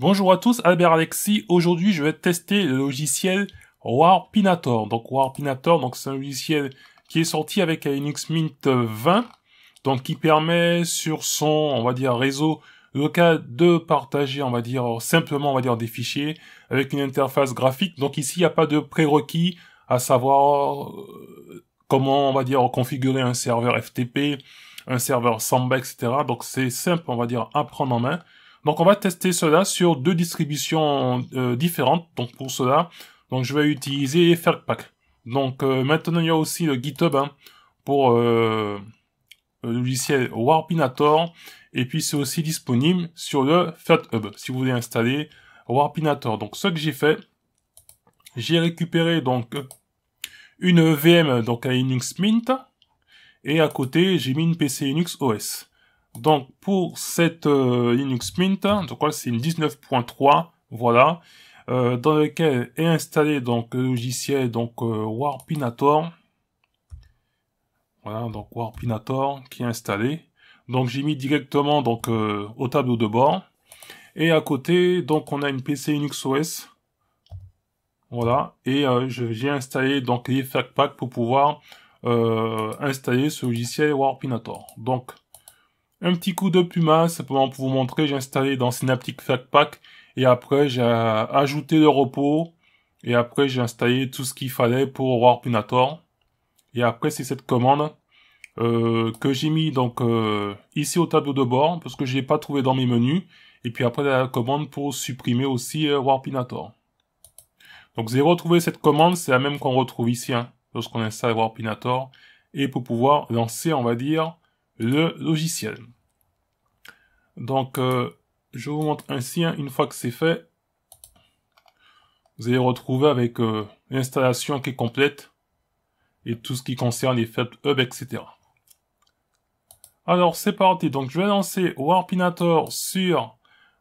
Bonjour à tous, Albert Alexis. Aujourd'hui, je vais tester le logiciel Warpinator. Donc Warpinator, donc c'est un logiciel qui est sorti avec Linux Mint 20, donc qui permet sur son, on va dire, réseau local de partager, on va dire, simplement, on va dire, des fichiers avec une interface graphique. Donc ici, il n'y a pas de prérequis, à savoir euh, comment, on va dire, configurer un serveur FTP, un serveur Samba, etc. Donc c'est simple, on va dire, à prendre en main. Donc on va tester cela sur deux distributions euh, différentes. Donc pour cela, donc je vais utiliser Pack. Donc euh, maintenant il y a aussi le GitHub hein, pour euh, le logiciel Warpinator. Et puis c'est aussi disponible sur le FertHub, si vous voulez installer Warpinator. Donc ce que j'ai fait, j'ai récupéré donc une VM donc à Linux Mint et à côté j'ai mis une PC Linux OS. Donc pour cette euh, Linux Mint, donc cas c'est une 19.3, voilà, euh, dans lequel est installé donc le logiciel donc euh, Warpinator. Voilà, donc Warpinator qui est installé. Donc j'ai mis directement donc au tableau de bord. Et à côté, donc on a une PC Linux OS. Voilà, et j'ai installé donc les FacPack pour pouvoir installer ce logiciel Warpinator. Donc un petit coup de Puma, simplement pour vous montrer, j'ai installé dans Synaptic Flatpak. et après j'ai ajouté le repos et après j'ai installé tout ce qu'il fallait pour Warpinator. Et après c'est cette commande euh, que j'ai mis donc euh, ici au tableau de bord parce que je l'ai pas trouvé dans mes menus. Et puis après la commande pour supprimer aussi Warpinator. Euh, donc j'ai retrouvé cette commande, c'est la même qu'on retrouve ici hein, lorsqu'on installe Warpinator. Et pour pouvoir lancer, on va dire, le logiciel. Donc, euh, je vous montre ainsi, hein, une fois que c'est fait, vous allez retrouver avec euh, l'installation qui est complète et tout ce qui concerne les faibles hubs, etc. Alors, c'est parti. Donc, je vais lancer Warpinator sur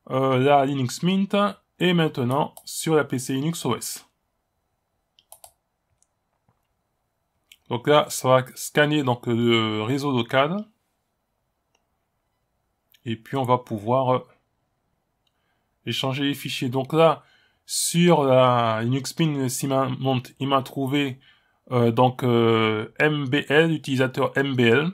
euh, la Linux Mint et maintenant sur la PC Linux OS. Donc là, ça va scanner donc, le réseau local et puis on va pouvoir euh, échanger les fichiers. Donc là, sur la Linux Mint il m'a trouvé euh, donc euh, MBL, utilisateur MBL.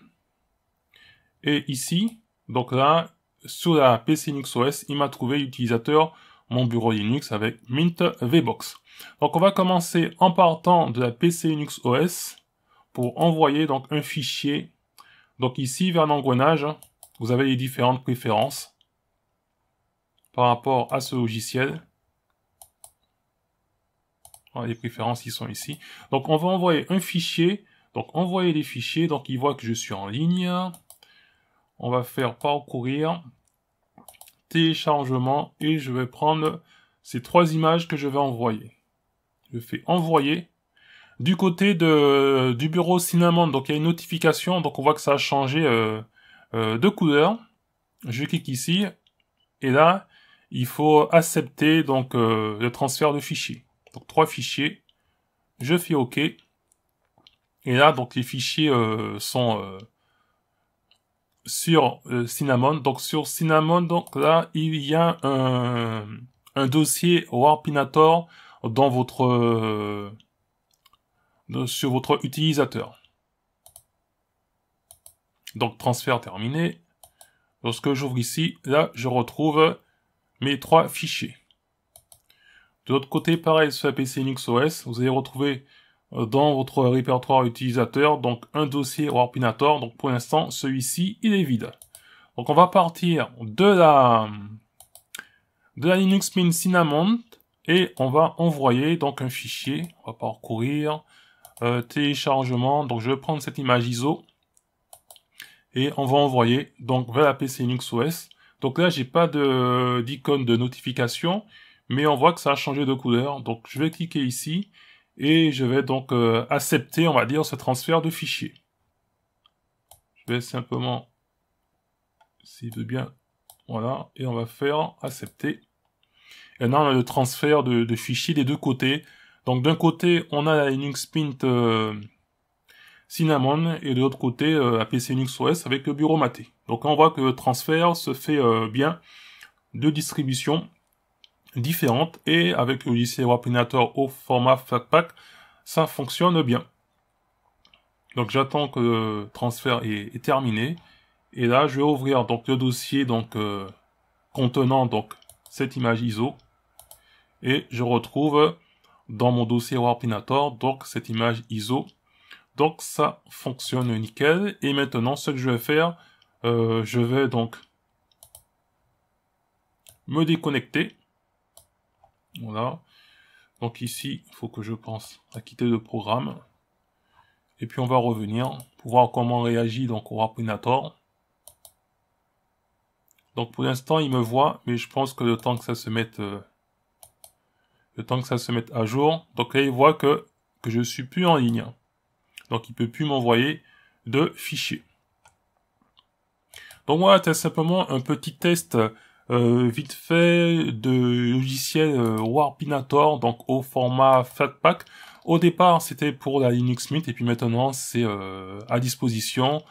Et ici, donc là, sur la PC Linux OS, il m'a trouvé utilisateur mon bureau Linux avec Mint VBox. Donc on va commencer en partant de la PC Linux OS pour envoyer donc un fichier donc ici vers l'engrenage hein, vous avez les différentes préférences par rapport à ce logiciel. les préférences ils sont ici. Donc on va envoyer un fichier. Donc envoyer les fichiers. Donc il voit que je suis en ligne. On va faire parcourir, téléchargement et je vais prendre ces trois images que je vais envoyer. Je fais envoyer. Du côté de, du bureau Cinnamon, donc il y a une notification, donc on voit que ça a changé euh, euh, de Je clique ici et là, il faut accepter donc euh, le transfert de fichiers. Donc trois fichiers. Je fais OK. Et là, donc les fichiers euh, sont sur Cinnamon. Donc sur Cinnamon, donc là, il y a un, un dossier Warpinator dans votre sur votre utilisateur. Donc transfert terminé. Lorsque j'ouvre ici, là, je retrouve mes trois fichiers. De l'autre côté, pareil sur la PC Linux OS, vous allez retrouver euh, dans votre répertoire utilisateur donc un dossier Warpinator. Donc pour l'instant, celui-ci, il est vide. Donc on va partir de la, de la Linux Mint Cinnamon et on va envoyer donc un fichier. On va parcourir euh, téléchargement. Donc je vais prendre cette image ISO et on va envoyer donc vers la PC Linux OS. Donc là, j'ai pas d'icône de notification, mais on voit que ça a changé de couleur. Donc je vais cliquer ici et je vais donc euh, accepter, on va dire, ce transfert de fichier. Je vais simplement, s'il veut bien, voilà, et on va faire accepter. Et là, on a le transfert de, fichiers des deux côtés. Donc d'un côté, on a la Linux Mint euh, Cinnamon et de l'autre côté la euh, PC Linux OS avec le bureau maté. Donc on voit que le transfert se fait euh, bien de distributions différentes et avec le logiciel au format Flatpak, ça fonctionne bien. Donc j'attends que le transfert est, terminé et là je vais ouvrir donc le dossier donc euh, contenant donc cette image ISO et je retrouve dans mon dossier Warpinator donc cette image ISO donc ça fonctionne nickel. Et maintenant, ce que je vais faire, euh, je vais donc me déconnecter. Voilà. Donc ici, il faut que je pense à quitter le programme. Et puis on va revenir pour voir comment réagit donc Rapinator. Donc pour l'instant, il me voit, mais je pense que le temps que ça se mette, euh, le temps que ça se mette à jour, donc là il voit que, que je suis plus en ligne. Donc il ne peut plus m'envoyer de fichiers. Donc voilà, c'est simplement un petit test euh, vite fait de logiciel euh, Warpinator, donc au format Flatpak. Au départ, c'était pour la Linux Mint, et puis maintenant, c'est euh, à disposition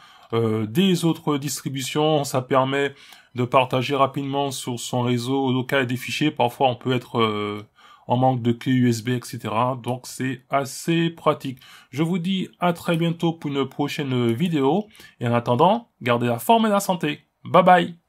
des autres distributions. Ça permet de partager rapidement sur son réseau local des fichiers. Parfois, on peut être en manque de clé USB, etc. Donc c'est assez pratique. Je vous dis à très bientôt pour une prochaine vidéo. Et en attendant, gardez la forme et la santé. Bye bye